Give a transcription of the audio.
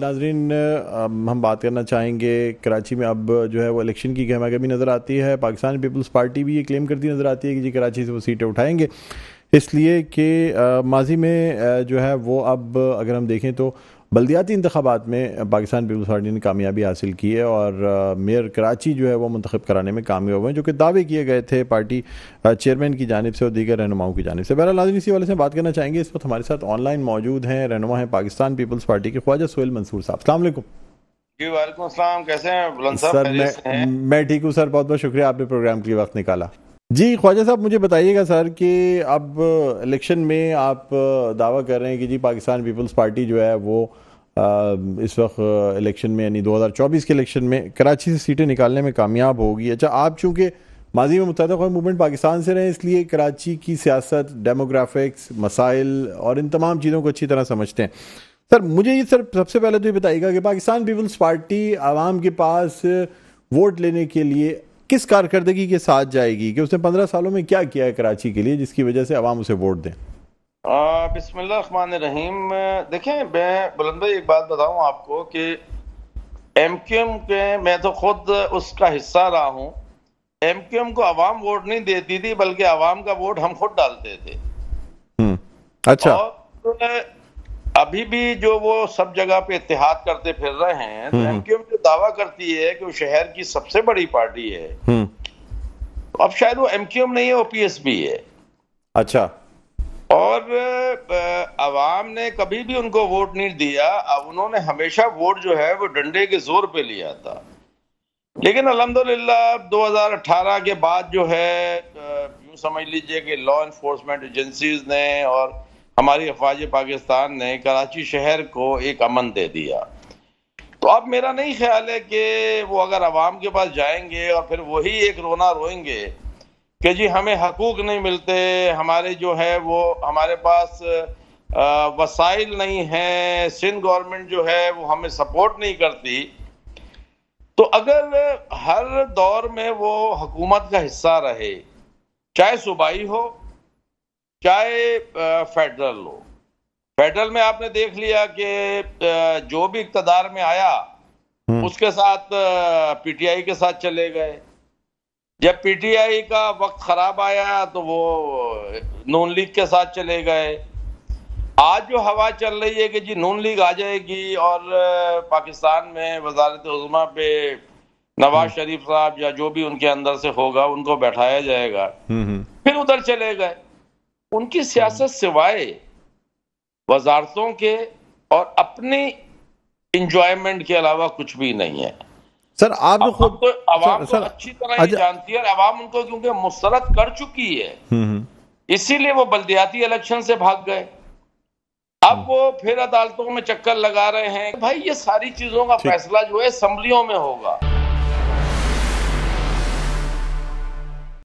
नाजरीन हम बात करना चाहेंगे कराची में अब जो है वो इलेक्शन की गहमागहमी नज़र आती है पाकिस्तान पीपल्स पार्टी भी ये क्लेम करती नज़र आती है कि जी कराची से वो सीटें उठाएंगे इसलिए कि माजी में जो है वो अब अगर हम देखें तो बलदियाती इंतबात में पाकिस्तान पीपल्स पार्टी ने कामयाबी हासिल की है और मेयर कराची जो है वो मंतखब कराने में कामयाब हुए हैं जो कि दावे किए गए थे पार्टी चेयरमैन की जानब से और दीगर रहनुमाओं की जानब से बहरहाल नाजन इसी वाले से बात करना चाहेंगे इस वक्त हमारे साथ ऑनलाइन मौजूद हैं रहनुमा हैं पाकिस्तान पीपल्स पार्टी के ख्वाजा सोहेल मंसूर साहब अलैक्म जी वालेकुम कैसे हैं सर मैं ठीक हूँ सर बहुत बहुत शुक्रिया आपने प्रोग्राम के लिए वक्त निकाला जी ख्वाजा साहब मुझे बताइएगा सर कि अब इलेक्शन में आप दावा कर रहे हैं कि जी पाकिस्तान पीपल्स पार्टी जो है वो आ, इस वक्त इलेक्शन में यानी 2024 के इलेक्शन में कराची से सीटें निकालने में कामयाब होगी अच्छा आप चूँकि माजी में मुतद मूवमेंट पाकिस्तान से रहे इसलिए कराची की सियासत डेमोग्राफिक्स मसाइल और इन तमाम चीज़ों को अच्छी तरह समझते हैं सर मुझे ये सर सबसे पहले तो ये बताइएगा कि पाकिस्तान पीपल्स पार्टी आवाम के पास वोट लेने के लिए किस कारकर्दगी के साथ जाएगी कि उसने पंद्रह सालों में क्या किया है कराची के लिए जिसकी वजह से आवाम उसे वोट दें बिस्मिल्लाहमान रहीम देखें मैं बुलंद भाई एक बात बताऊं आपको कि एम क्यू एम के मैं तो खुद उसका हिस्सा रहा हूं एम क्यू एम को आवाम वोट नहीं देती थी बल्कि आवाम का वोट हम खुद डालते थे हम्म, अच्छा और अभी भी जो वो सब जगह पे इतिहाद करते फिर रहे हैं तो हम्म। जो दावा करती है कि वो शहर की सबसे बड़ी पार्टी है तो अब शायद वो एमक्यूएम नहीं है वो पीएसपी है अच्छा और अवाम ने कभी भी उनको वोट नहीं दिया अब उन्होंने हमेशा वोट जो है वो डंडे के जोर पे लिया था लेकिन अलहमदिल्ला 2018 के बाद जो है यूँ समझ लीजिए कि लॉ एनफोर्समेंट एजेंसीज ने और हमारी अफवाज पाकिस्तान ने कराची शहर को एक अमन दे दिया तो अब मेरा नहीं ख्याल है कि वो अगर आवाम के पास जाएंगे और फिर वही एक रोना रोएंगे कि जी हमें हकूक नहीं मिलते हमारे जो है वो हमारे पास वसाइल नहीं हैं सिंध गवर्नमेंट जो है वो हमें सपोर्ट नहीं करती तो अगर हर दौर में वो हकूमत का हिस्सा रहे चाहे सूबाई हो चाहे फेडरल हो फेडरल में आपने देख लिया कि जो भी इकतदार में आया हम्म। उसके साथ पीटीआई के साथ चले गए जब पीटीआई का वक्त खराब आया तो वो नून लीग के साथ चले गए आज जो हवा चल रही है कि जी नून लीग आ जाएगी और पाकिस्तान में वजारत उजमा पे नवाज हम्म। शरीफ साहब या जो भी उनके अंदर से होगा उनको बैठाया जाएगा हम्म, फिर उधर चले गए उनकी सियासत सिवाय वजारतों के और अपने इंजॉयमेंट के अलावा कुछ भी नहीं है सर आप तो खुद तो आवाम सर, सर, अच्छी तरह ही अच्छा- जानती है आवाम उनको क्योंकि मुस्तरद कर चुकी है हम्म, हम्म। इसीलिए वो बल्दियाती इलेक्शन से भाग गए अब हम्म। वो फिर अदालतों में चक्कर लगा रहे हैं भाई ये सारी चीजों का फैसला जो है असम्बलियों में होगा